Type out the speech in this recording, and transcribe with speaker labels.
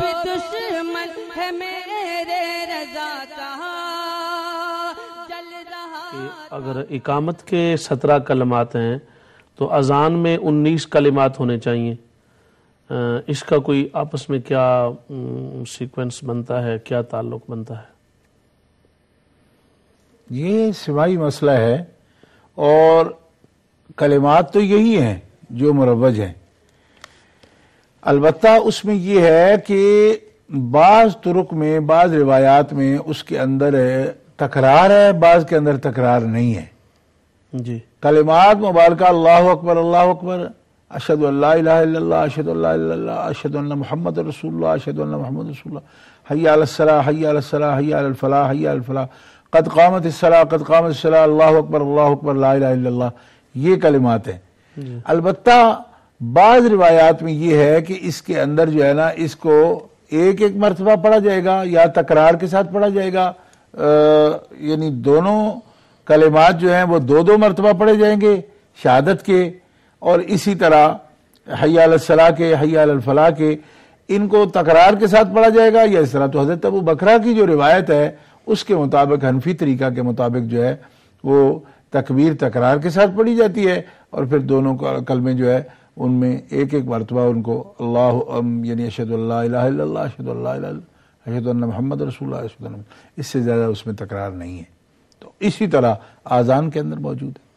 Speaker 1: भी दुश्मन है मेरे रजा का
Speaker 2: चल रहा अगर इकामत के सत्रह कलमात हैं तो अजान में उन्नीस कलिमात होने चाहिए इसका कोई आपस में क्या सीक्वेंस बनता है क्या ताल्लुक बनता है ये सिवाई मसला है और कलिमात
Speaker 3: तो यही हैं जो मुरवज हैं अलबत् उसमें यह है कि बाज तुर्क में बाज रिवायात में उसके अंदर तकरार है बाज के अंदर तकरार नहीं है जी कलिमात मुबारक अल्लाह अकबर अल्लाह अकबर अशद अशद अशद महमद रसूल अशद महमद रसूल हयासला हयासला हयालफला हयालफला कद कामत कद कामत अल्लाह अकबर अल्लाह अकबर ला ये कलिमात
Speaker 4: हैं
Speaker 3: अलबत्ता बाज रिवायात में यह है कि इसके अंदर जो है ना इसको एक एक मरतबा पढ़ा जाएगा या तकरार के साथ पढ़ा जाएगा यानी दोनों कलेमात जो हैं वो दो दो मरतबा पढ़े जाएंगे शहादत के और इसी तरह हयालसला के हयालफला के इनको तकरार के साथ पढ़ा जाएगा या इस तरह तो हजरत अबू बकरा की जो रिवायत है उसके मुताबिक हनफी तरीका के मुताबिक जो है वो तकबीर तकरार के साथ पढ़ी जाती है और फिर दोनों कलमें जो है उनमें एक एक मरतबा उनको अल्लाह यानी अशद अशद महमद रसूल इससे ज़्यादा उसमें तकरार नहीं है तो इसी तरह आज़ान के अंदर मौजूद है